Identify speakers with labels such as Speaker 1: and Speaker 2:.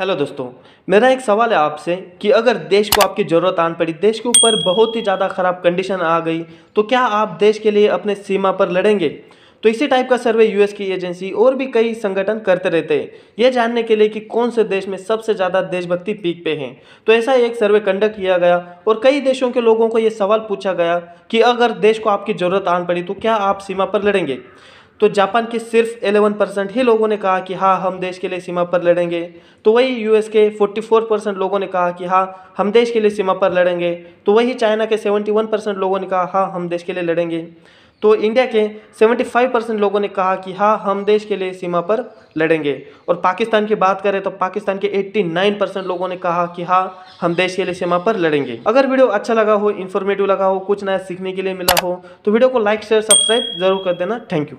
Speaker 1: hello दोस्तों मेरा एक सवाल है आपसे कि अगर देश को आपकी ज़रूरत आन पड़ी देश के ऊपर बहुत ही ज़्यादा ख़राब कंडीशन आ गई तो क्या आप देश के लिए अपने सीमा पर लड़ेंगे तो इसी टाइप का सर्वे यूएस की एजेंसी और भी कई संगठन करते रहते हैं यह जानने के लिए कि कौन से देश में सबसे ज़्यादा देशभक्ति पीक पे हैं तो ऐसा एक सर्वे कंडक्ट किया गया और कई देशों के लोगों को ये सवाल पूछा गया कि अगर देश को आपकी ज़रूरत आन पड़ी तो क्या आप सीमा पर लड़ेंगे तो जापान के सिर्फ 11 परसेंट ही लोगों ने कहा कि हाँ हम देश के लिए सीमा पर लड़ेंगे तो वही यूएस के 44 परसेंट लोगों ने कहा कि हाँ हम देश के लिए सीमा पर लड़ेंगे तो वही चाइना के 71 परसेंट लोगों ने कहा हाँ हम देश के लिए लड़ेंगे तो इंडिया के 75 परसेंट लोगों ने कहा कि हाँ हम देश के लिए सीमा पर लड़ेंगे और पाकिस्तान की बात करें तो पाकिस्तान के 89 परसेंट लोगों ने कहा कि हाँ हम देश के लिए सीमा पर लड़ेंगे अगर वीडियो अच्छा लगा हो इन्फॉर्मेटिव लगा हो कुछ नया सीखने के लिए मिला हो तो वीडियो को लाइक शेयर सब्सक्राइब जरूर कर देना थैंक यू